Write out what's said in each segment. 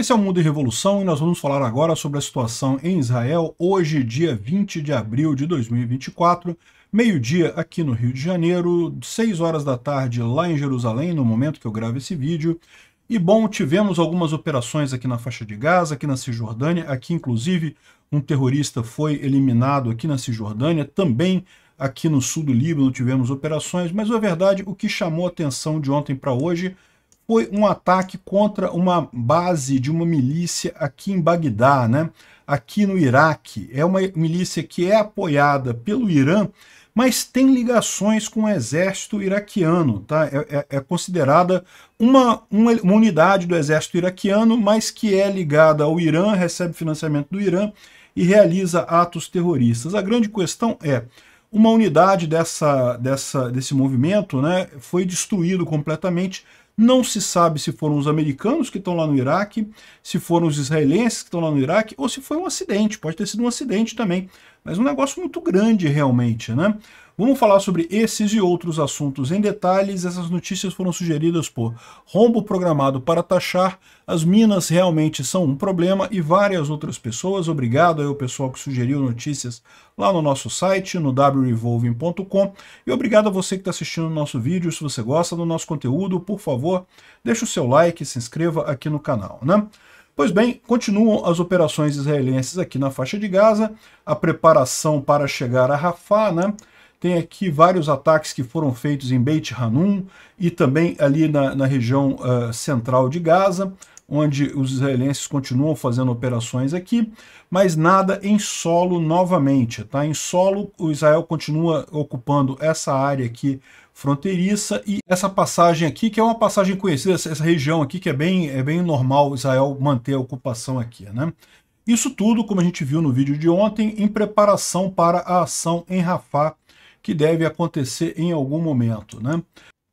Esse é o Mundo em Revolução e nós vamos falar agora sobre a situação em Israel hoje, dia 20 de abril de 2024, meio-dia aqui no Rio de Janeiro, 6 horas da tarde lá em Jerusalém, no momento que eu gravo esse vídeo. E bom, tivemos algumas operações aqui na faixa de Gaza, aqui na Cisjordânia, aqui inclusive um terrorista foi eliminado aqui na Cisjordânia, também aqui no sul do Líbano tivemos operações, mas na verdade o que chamou a atenção de ontem para hoje foi um ataque contra uma base de uma milícia aqui em Bagdá, né? aqui no Iraque. É uma milícia que é apoiada pelo Irã, mas tem ligações com o exército iraquiano. Tá? É, é, é considerada uma, uma, uma unidade do exército iraquiano, mas que é ligada ao Irã, recebe financiamento do Irã e realiza atos terroristas. A grande questão é, uma unidade dessa, dessa, desse movimento né, foi destruído completamente não se sabe se foram os americanos que estão lá no Iraque, se foram os israelenses que estão lá no Iraque, ou se foi um acidente, pode ter sido um acidente também. Mas um negócio muito grande realmente, né? Vamos falar sobre esses e outros assuntos em detalhes. Essas notícias foram sugeridas por Rombo Programado para Taxar, As Minas Realmente São um Problema e várias outras pessoas. Obrigado ao pessoal que sugeriu notícias lá no nosso site, no wrevolving.com. E obrigado a você que está assistindo o nosso vídeo. Se você gosta do nosso conteúdo, por favor, deixe o seu like e se inscreva aqui no canal. Né? Pois bem, continuam as operações israelenses aqui na faixa de Gaza, a preparação para chegar a Rafah, né? Tem aqui vários ataques que foram feitos em Beit Hanum e também ali na, na região uh, central de Gaza, onde os israelenses continuam fazendo operações aqui, mas nada em solo novamente. Tá? Em solo, o Israel continua ocupando essa área aqui fronteiriça e essa passagem aqui, que é uma passagem conhecida, essa região aqui que é bem, é bem normal Israel manter a ocupação aqui. Né? Isso tudo, como a gente viu no vídeo de ontem, em preparação para a ação em Rafah que deve acontecer em algum momento. Né?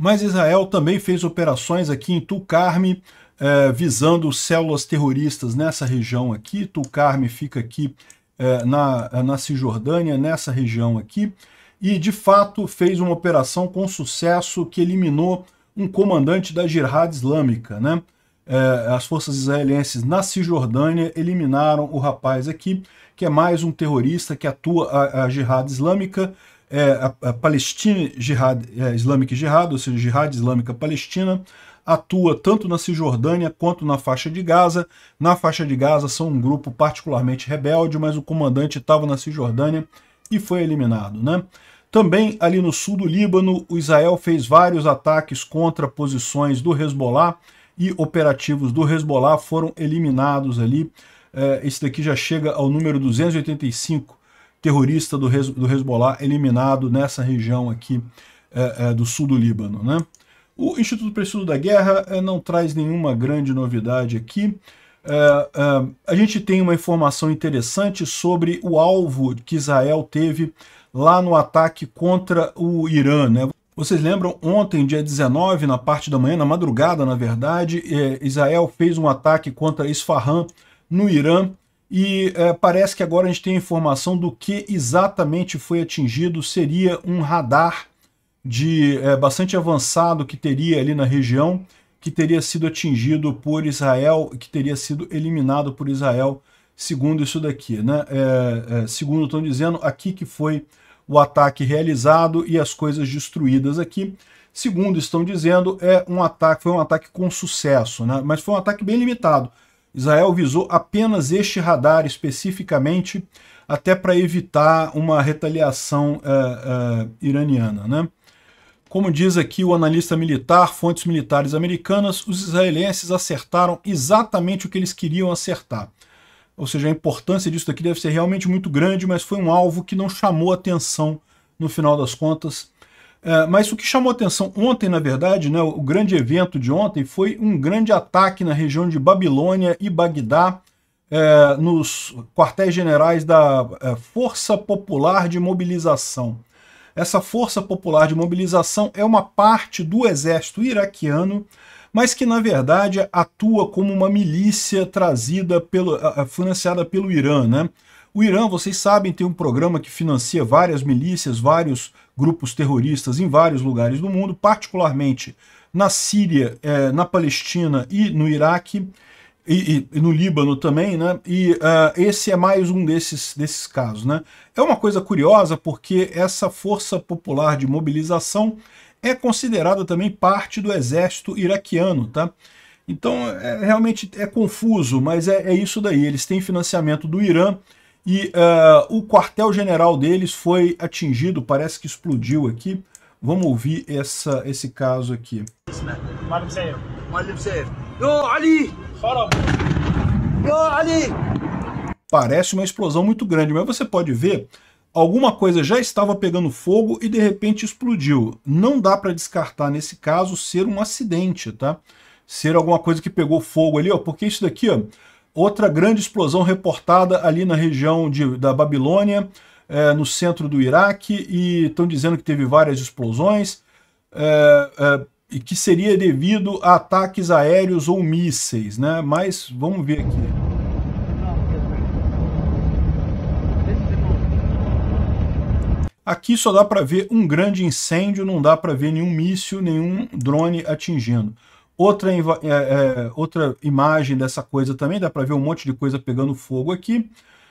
Mas Israel também fez operações aqui em Tulkarm, eh, visando células terroristas nessa região aqui. Tulkarm fica aqui eh, na, na Cisjordânia, nessa região aqui. E, de fato, fez uma operação com sucesso que eliminou um comandante da Jihad Islâmica. Né? Eh, as forças israelenses na Cisjordânia eliminaram o rapaz aqui, que é mais um terrorista que atua a, a Jihad Islâmica, é, a, a Palestina Jihad, é, Islamic Jihad, ou seja, Jihad Islâmica Palestina, atua tanto na Cisjordânia quanto na faixa de Gaza. Na faixa de Gaza são um grupo particularmente rebelde, mas o comandante estava na Cisjordânia e foi eliminado. Né? Também ali no sul do Líbano, o Israel fez vários ataques contra posições do Hezbollah e operativos do Hezbollah foram eliminados ali. É, esse daqui já chega ao número 285 terrorista do, Hez, do Hezbollah eliminado nessa região aqui é, é, do sul do Líbano. Né? O Instituto para Estudo da Guerra é, não traz nenhuma grande novidade aqui. É, é, a gente tem uma informação interessante sobre o alvo que Israel teve lá no ataque contra o Irã. Né? Vocês lembram, ontem, dia 19, na parte da manhã, na madrugada, na verdade, é, Israel fez um ataque contra Isfahan, no Irã, e é, parece que agora a gente tem informação do que exatamente foi atingido. Seria um radar de é, bastante avançado que teria ali na região, que teria sido atingido por Israel, que teria sido eliminado por Israel, segundo isso daqui. Né? É, segundo estão dizendo, aqui que foi o ataque realizado e as coisas destruídas aqui. Segundo estão dizendo, é um ataque, foi um ataque com sucesso, né? mas foi um ataque bem limitado Israel visou apenas este radar especificamente, até para evitar uma retaliação uh, uh, iraniana. Né? Como diz aqui o analista militar, fontes militares americanas, os israelenses acertaram exatamente o que eles queriam acertar. Ou seja, a importância disso aqui deve ser realmente muito grande, mas foi um alvo que não chamou atenção no final das contas é, mas o que chamou atenção ontem, na verdade, né, o grande evento de ontem foi um grande ataque na região de Babilônia e Bagdá, é, nos quartéis generais da é, Força Popular de Mobilização. Essa Força Popular de Mobilização é uma parte do exército iraquiano, mas que na verdade atua como uma milícia trazida pelo, financiada pelo Irã, né? O Irã, vocês sabem, tem um programa que financia várias milícias, vários grupos terroristas em vários lugares do mundo, particularmente na Síria, é, na Palestina e no Iraque, e, e no Líbano também, né? E uh, esse é mais um desses, desses casos, né? É uma coisa curiosa porque essa força popular de mobilização é considerada também parte do exército iraquiano, tá? Então, é, realmente é confuso, mas é, é isso daí. Eles têm financiamento do Irã, e uh, o quartel-general deles foi atingido, parece que explodiu aqui. Vamos ouvir essa, esse caso aqui. parece uma explosão muito grande, mas você pode ver, alguma coisa já estava pegando fogo e de repente explodiu. Não dá para descartar nesse caso ser um acidente, tá? Ser alguma coisa que pegou fogo ali, ó, porque isso daqui, ó, Outra grande explosão reportada ali na região de, da Babilônia, é, no centro do Iraque, e estão dizendo que teve várias explosões, é, é, e que seria devido a ataques aéreos ou mísseis, né? Mas vamos ver aqui. Aqui só dá para ver um grande incêndio, não dá para ver nenhum míssil, nenhum drone atingindo. Outra, é, é, outra imagem dessa coisa também, dá para ver um monte de coisa pegando fogo aqui,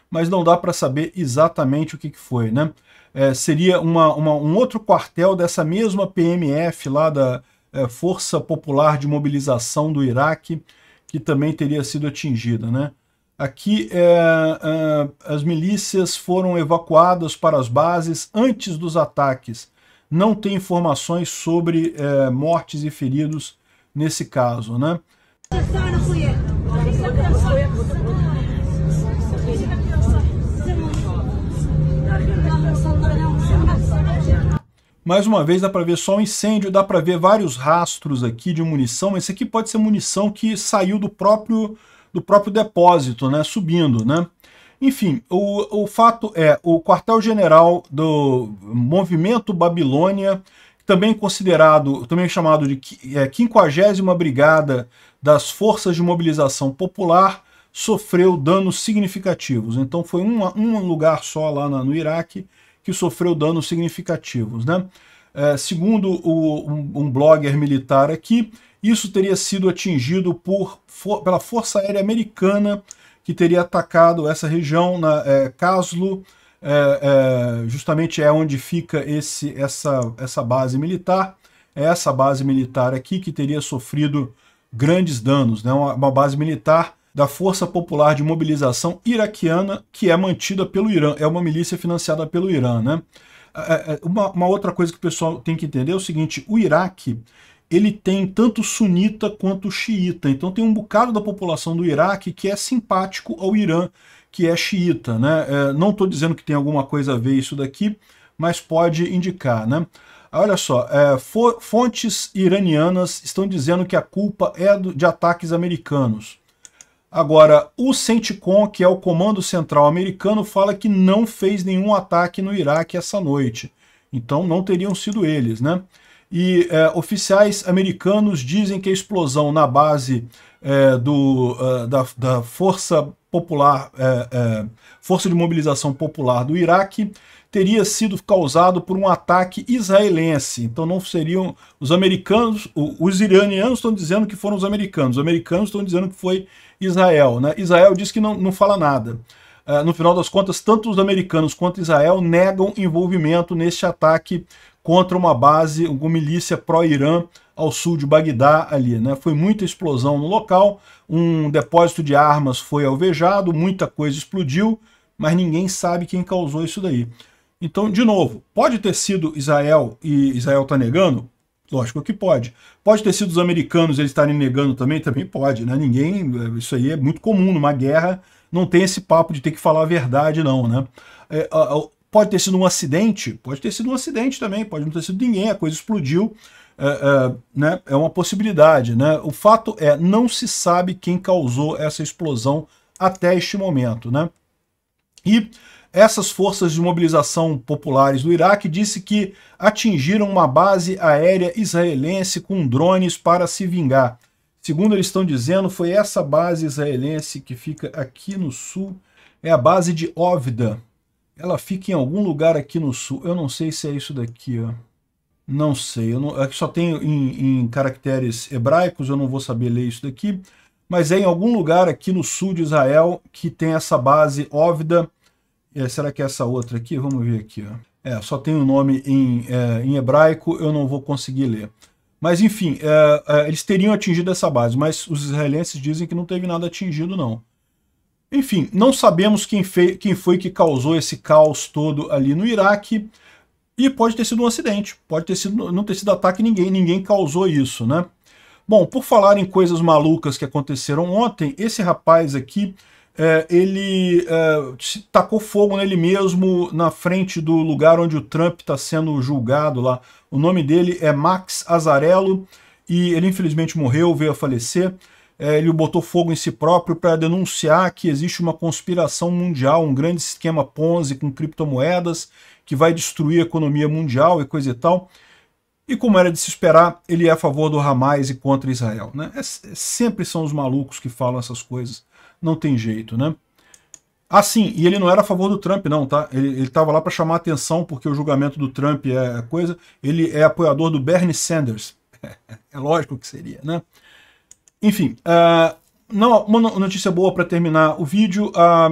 mas não dá para saber exatamente o que, que foi, né? É, seria uma, uma, um outro quartel dessa mesma PMF lá da é, Força Popular de Mobilização do Iraque, que também teria sido atingida, né? Aqui é, é, as milícias foram evacuadas para as bases antes dos ataques. Não tem informações sobre mortes e feridos nesse caso, né? Mais uma vez dá para ver só o um incêndio, dá para ver vários rastros aqui de munição. Esse aqui pode ser munição que saiu do próprio do próprio depósito, né, subindo, né? Enfim, o, o fato é, o quartel-general do Movimento Babilônia também considerado, também chamado de 50 é, Brigada das Forças de Mobilização Popular, sofreu danos significativos. Então foi um, um lugar só lá na, no Iraque que sofreu danos significativos. Né? É, segundo o, um, um, blogger militar aqui, isso teria sido atingido por, for, pela Força Aérea Americana, que teria atacado essa região, na é, Caslo, é, é, justamente é onde fica esse, essa, essa base militar, é essa base militar aqui que teria sofrido grandes danos, né? uma, uma base militar da Força Popular de Mobilização Iraquiana, que é mantida pelo Irã, é uma milícia financiada pelo Irã. Né? É, é, é, uma, uma, outra coisa que o pessoal tem que entender é o seguinte, o Iraque ele tem tanto sunita quanto xiita, então tem um bocado da população do Iraque que é simpático ao Irã, que é xiita. Né? É, não estou dizendo que tem alguma coisa a ver isso daqui, mas pode indicar. Né? Olha só, é, fontes iranianas estão dizendo que a culpa é de ataques americanos. Agora, o CENTCOM, que é o Comando Central Americano, fala que não fez nenhum ataque no Iraque essa noite. Então não teriam sido eles, né? E é, oficiais americanos dizem que a explosão na base é, do, uh, da, da Força popular, é, é, força de mobilização popular do Iraque teria sido causado por um ataque israelense. Então não seriam os americanos, os iranianos estão dizendo que foram os americanos, os americanos estão dizendo que foi Israel. Né? Israel diz que não, não fala nada. É, no final das contas, tanto os americanos quanto Israel negam envolvimento neste ataque contra uma base, uma milícia pró-Irã ao sul de Bagdá ali, né? Foi muita explosão no local, um depósito de armas foi alvejado, muita coisa explodiu, mas ninguém sabe quem causou isso daí. Então, de novo, pode ter sido Israel e Israel está negando? Lógico que pode. Pode ter sido os americanos eles estarem negando também? Também pode, né? Ninguém, eh, isso aí é muito comum numa guerra, não tem esse papo de ter que falar a verdade não, né? É, Pode ter sido um acidente? Pode ter sido um acidente também, pode não ter sido ninguém, a coisa explodiu. É, é, né, é uma possibilidade. Né? O fato é, não se sabe quem causou essa explosão até este momento. Né? E essas forças de mobilização populares do Iraque disse que atingiram uma base aérea israelense com drones para se vingar. Segundo eles estão dizendo, foi essa base israelense que fica aqui no sul, é a base de Ovda, ela fica em algum lugar aqui no sul. Eu não sei se é isso daqui, ó. Não sei. Eu não, aqui é só tem em, em caracteres hebraicos, eu não vou saber ler isso daqui. Mas é em algum lugar aqui no sul de Israel que tem essa base Óvida. É, será que é essa outra aqui? Vamos ver aqui. Ó. É, só tem o um nome em, é, em hebraico, eu não vou conseguir ler. Mas enfim, é, é, eles teriam atingido essa base, mas os israelenses dizem que não teve nada atingido não. Enfim, não sabemos quem, fei, quem foi que causou esse caos todo ali no Iraque, e pode ter sido um acidente, pode ter sido, não ter sido ataque ninguém, ninguém causou isso, né? Bom, por falar em coisas malucas que aconteceram ontem, esse rapaz aqui, é, ele é, tacou fogo nele mesmo na frente do lugar onde o Trump está sendo julgado lá. O nome dele é Max Azarello e ele infelizmente morreu, veio a falecer. É, ele botou fogo em si próprio para denunciar que existe uma conspiração mundial, um grande esquema Ponzi com criptomoedas que vai destruir a economia mundial e coisa e tal. E como era de se esperar, ele é a favor do Hamas e contra Israel. Né? É, é sempre são os malucos que falam essas coisas. Não tem jeito, né? Ah, sim, e ele não era a favor do Trump, não, tá? Ele estava lá para chamar atenção, porque o julgamento do Trump é, é coisa. Ele é apoiador do Bernie Sanders. é lógico que seria, né? Enfim, uh, não, uma notícia boa para terminar o vídeo. A,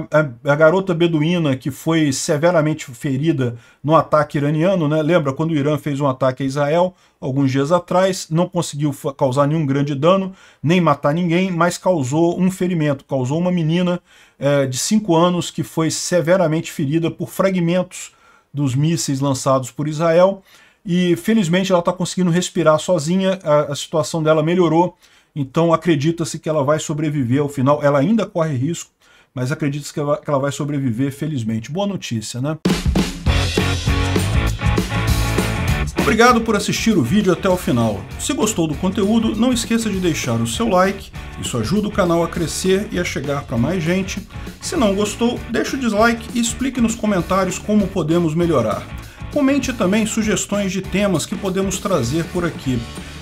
a, a, garota beduína que foi severamente ferida no ataque iraniano, né? Lembra quando o Irã fez um ataque a Israel alguns dias atrás, não conseguiu causar nenhum grande dano, nem matar ninguém, mas causou um ferimento. Causou uma menina eh, de 5 anos que foi severamente ferida por fragmentos dos mísseis lançados por Israel. E felizmente ela está conseguindo respirar sozinha, a, a situação dela melhorou então acredita-se que ela vai sobreviver ao final. Ela ainda corre risco, mas acredita-se que, que ela vai sobreviver, felizmente. Boa notícia, né? Obrigado por assistir o vídeo até o final. Se gostou do conteúdo, não esqueça de deixar o seu like, isso ajuda o canal a crescer e a chegar para mais gente. Se não gostou, deixe o dislike e explique nos comentários como podemos melhorar. Comente também sugestões de temas que podemos trazer por aqui.